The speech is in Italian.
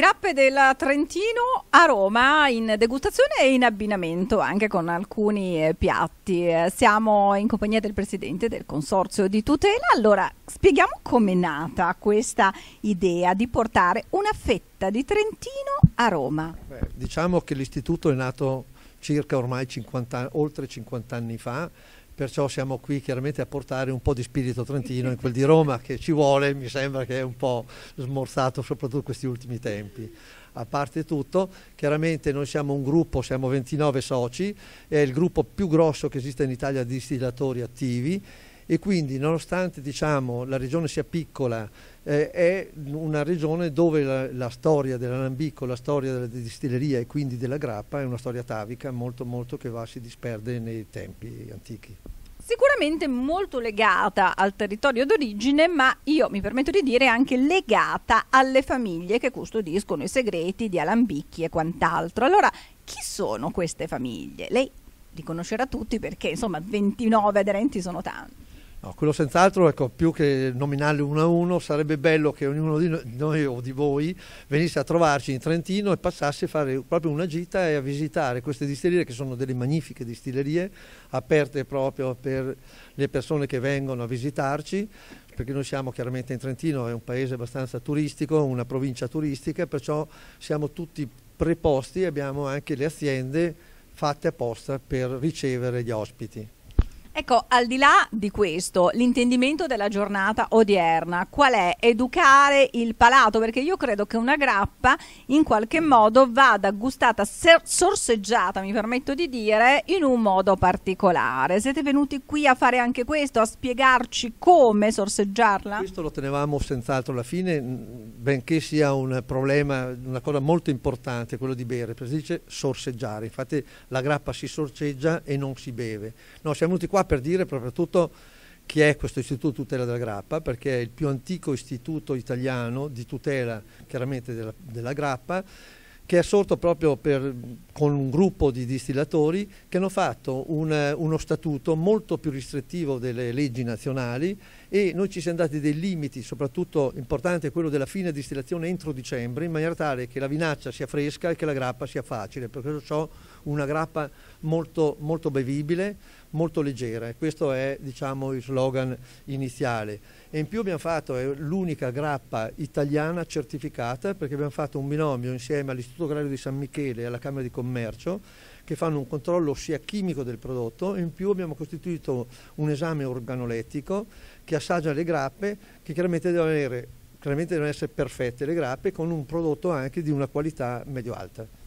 grappe del Trentino a Roma in degustazione e in abbinamento anche con alcuni eh, piatti. Eh, siamo in compagnia del presidente del Consorzio di Tutela. Allora, spieghiamo com'è nata questa idea di portare una fetta di Trentino a Roma. Beh, diciamo che l'istituto è nato circa ormai 50, oltre 50 anni fa perciò siamo qui chiaramente a portare un po' di spirito trentino in quel di Roma che ci vuole, mi sembra che è un po' smorzato soprattutto in questi ultimi tempi. A parte tutto, chiaramente noi siamo un gruppo, siamo 29 soci, è il gruppo più grosso che esiste in Italia di distillatori attivi e quindi nonostante diciamo, la regione sia piccola eh, è una regione dove la, la storia dell'alambicco, la storia della distilleria e quindi della grappa è una storia atavica molto molto che va, si disperde nei tempi antichi sicuramente molto legata al territorio d'origine, ma io mi permetto di dire anche legata alle famiglie che custodiscono i segreti di alambicchi e quant'altro. Allora, chi sono queste famiglie? Lei li conoscerà tutti perché, insomma, 29 aderenti sono tanti. No, quello senz'altro, ecco, più che nominarli uno a uno, sarebbe bello che ognuno di noi o di voi venisse a trovarci in Trentino e passasse a fare proprio una gita e a visitare queste distillerie che sono delle magnifiche distillerie aperte proprio per le persone che vengono a visitarci perché noi siamo chiaramente in Trentino, è un paese abbastanza turistico, una provincia turistica, perciò siamo tutti preposti e abbiamo anche le aziende fatte apposta per ricevere gli ospiti. Ecco, al di là di questo, l'intendimento della giornata odierna, qual è? Educare il palato, perché io credo che una grappa in qualche modo vada gustata, sorseggiata, mi permetto di dire, in un modo particolare. Siete venuti qui a fare anche questo, a spiegarci come sorseggiarla? Questo lo tenevamo senz'altro alla fine, benché sia un problema, una cosa molto importante, quello di bere, perché si dice sorseggiare, infatti la grappa si sorseggia e non si beve. No, siamo venuti qua per dire proprio tutto chi è questo istituto tutela della grappa, perché è il più antico istituto italiano di tutela chiaramente della, della grappa, che è sorto proprio per, con un gruppo di distillatori che hanno fatto un, uno statuto molto più ristrettivo delle leggi nazionali e noi ci siamo dati dei limiti, soprattutto importante quello della fine distillazione entro dicembre, in maniera tale che la vinaccia sia fresca e che la grappa sia facile, perché ciò una grappa molto, molto bevibile, molto leggera. Questo è diciamo, il slogan iniziale. E in più abbiamo fatto, l'unica grappa italiana certificata, perché abbiamo fatto un binomio insieme all'Istituto Agrario di San Michele e alla Camera di Commercio, che fanno un controllo sia chimico del prodotto, in più abbiamo costituito un esame organolettico che assaggia le grappe, che chiaramente devono avere chiaramente devono essere perfette le grappe con un prodotto anche di una qualità medio-alta.